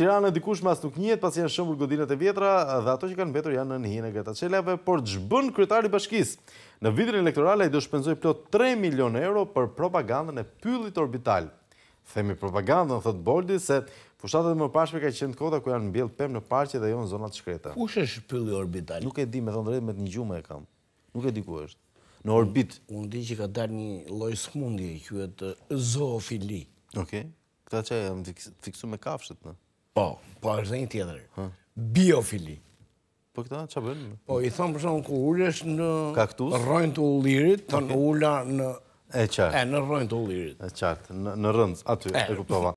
Tiranë e dikush mas nuk njët pas janë shëmbur godinat e vjetra dhe ato që kanë betur janë në njën e gëta qeleve, por gjëbën kryetari bashkis. Në vidrin elektorale i do shpenzoj plot 3 milion euro për propagandën e pyllit orbital. Themi propagandën, thot Boldi, se fushatët më pashme ka qenë kota ku janë mbjell pëmë në parqe dhe jo në zonat shkreta. Kush është pyllit orbital? Nuk e di, me thonë drejt me të një gjume e kam. Nuk e di ku është. Në orbit. Unë di që ka një zoofili. këta që e më fiksu me kafshët, në? Po, po është një tjetër. Biofili. Po këta, që bënë? Po, i thonë për shumë, ku ullesh në... Kaktus? Rojnë të ullirit, të në ulla në... E qartë. E, në rojnë të ullirit. E qartë, në rëndës, aty, e kuptova.